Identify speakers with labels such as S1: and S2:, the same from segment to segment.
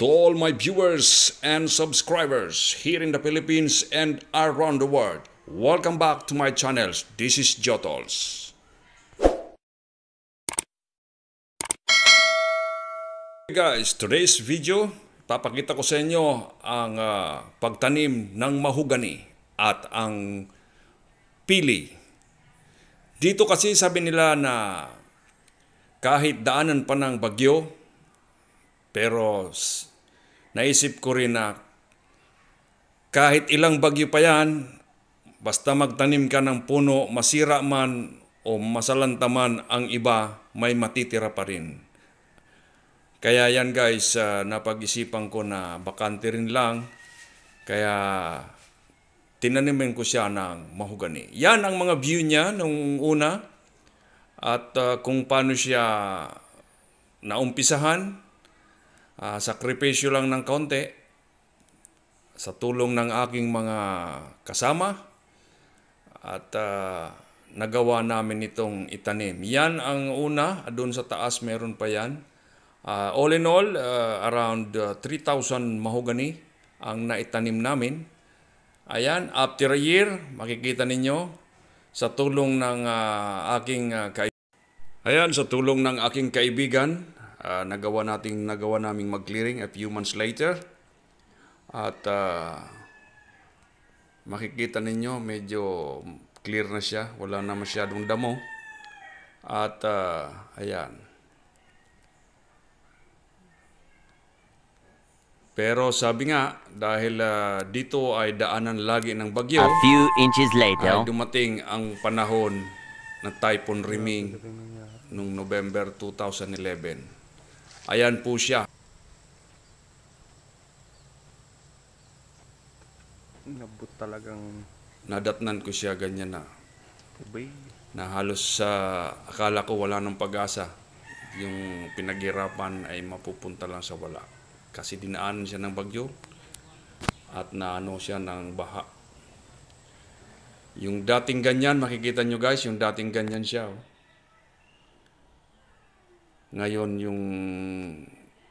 S1: To all my viewers and subscribers here in the Philippines and around the world, welcome back to my channel. This is Jotols. Hey guys, today's video, papakita ko sa inyo ang uh, pagtanim ng mahugani at ang pili. Dito kasi sabi nila na kahit daanan pa ng bagyo, pero naisip ko rin na kahit ilang bagyo pa yan, basta magtanim ka ng puno, masira man o masalanta man ang iba, may matitira pa rin. Kaya yan guys, uh, napag-isipan ko na bakante rin lang. Kaya tinanimin ko siya ng mahugani. Yan ang mga view niya nung una at uh, kung paano siya naumpisahan uh, sakripisyo lang ng konti sa tulong ng aking mga kasama at uh, nagawa namin itong itanim. Yan ang una, doon sa taas meron pa yan. Uh, all in all, uh, around uh, 3,000 mahogani ang naitanim namin. Ayan, after a year, makikita ninyo sa tulong ng uh, aking uh, kaibigan. Ayan, sa tulong ng aking kaibigan, uh, nagawa nating nagawa naming mag-clearing a few months later. At uh, makikita ninyo medyo clear na siya, wala na masyadong damo. At uh, ayan. Pero sabi nga, dahil uh, dito ay daanan lagi ng bagyo, A few inches later. ay dumating ang panahon ng Typhoon Riming noong November 2011. Ayan po siya. Nabot talagang... Nadatnan ko siya ganyan na. Ubay. Na halos sa uh, akala ko wala ng pag-asa. Yung pinaghirapan ay mapupunta lang sa wala. Kasi dinaanan siya ng bagyo at naano siya ng baha. Yung dating ganyan, makikita nyo guys, yung dating ganyan siya. Oh. Ngayon yung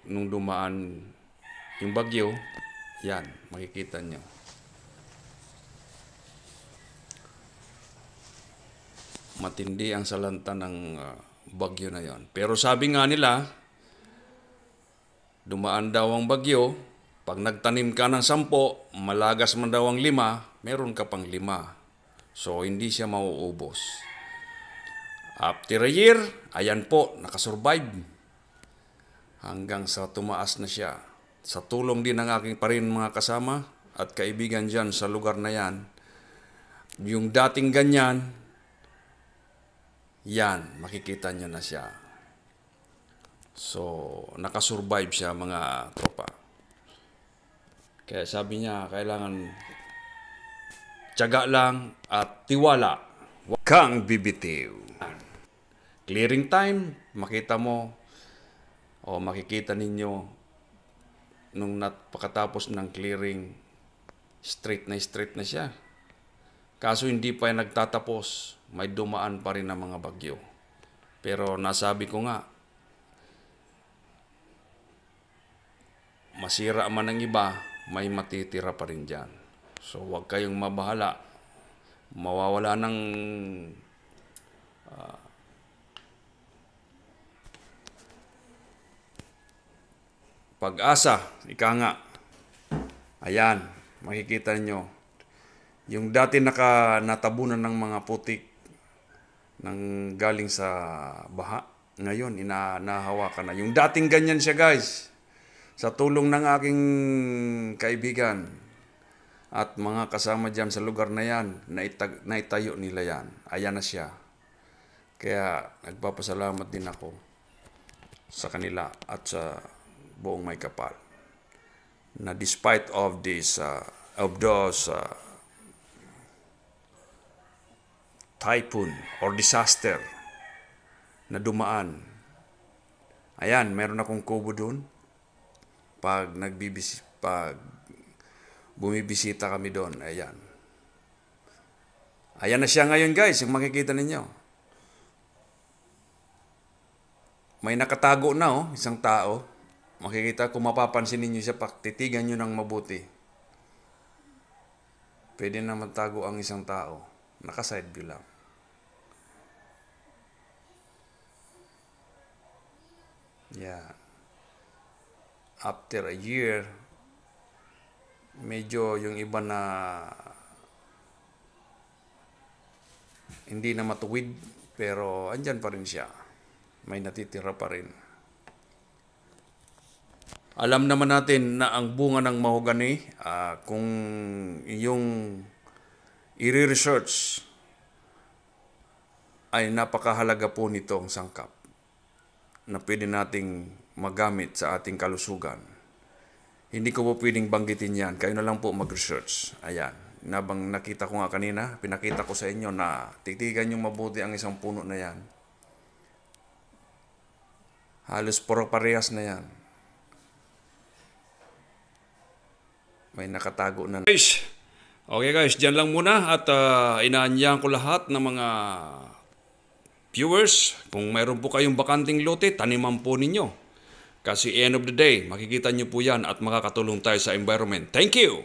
S1: nung dumaan yung bagyo, yan, makikita nyo. Matindi ang salanta ng ah, bagyo na yon. Pero sabi nga nila, dumaan daw ang bagyo, pag nagtanim ka ng sampo, malagas man daw ang lima, meron ka pang lima. So, hindi siya mauubos. After a year, ayan po, nakasurvive. Hanggang sa tumaas na siya. Sa tulong din ng aking pa rin mga kasama at kaibigan dyan sa lugar na yan, yung dating ganyan, yan, makikita nyo na siya. So, nakasurvive siya mga tropa. Kaya sabi niya, kailangan tiyaga lang at tiwala. Kang bibitiw clearing time, makita mo o makikita ninyo nung napakatapos ng clearing, straight na straight na siya. Kaso hindi pa yan nagtatapos, may dumaan pa rin ng mga bagyo. Pero nasabi ko nga, masira man ng iba, may matitira pa rin dyan. So huwag kayong mabahala. Mawawala ng pag-asa, ika nga. Ayan, makikita nyo. Yung dati naka, natabunan ng mga putik ng galing sa baha, ngayon ina, na. Yung dating ganyan siya guys, sa tulong ng aking kaibigan at mga kasama dyan sa lugar na yan, naitag, naitayo nila yan. Ayan na siya. Kaya nagpapasalamat din ako sa kanila at sa buong may kapal. Na despite of this, uh, of those uh, typhoon or disaster na dumaan. Ayan, meron akong kubo doon. Pag nagbibisi, pag bumibisita kami doon, ayan. Ayan na siya ngayon guys, yung makikita ninyo. May nakatago na oh, isang tao makikita kung mapapansin ninyo siya, titigan nyo ng mabuti. Pwede na matago ang isang tao. Naka-side view lang. Yeah. After a year, medyo yung iba na hindi na matuwid pero andyan pa rin siya. May natitira pa rin. Alam naman natin na ang bunga ng mahogany, uh, kung iyong i-research, ay napakahalaga po nito ang sangkap na pwede nating magamit sa ating kalusugan. Hindi ko po pwedeng banggitin yan. Kayo na lang po mag-research. Ayan. Nabang nakita ko nga kanina, pinakita ko sa inyo na titigan yung mabuti ang isang puno na yan. Halos puro parehas na yan may nakatago na. Guys, okay guys, dyan lang muna at uh, inaanyahan ko lahat ng mga viewers. Kung mayroon po kayong bakanting lote, taniman po ninyo. Kasi end of the day, makikita nyo po yan at makakatulong tayo sa environment. Thank you!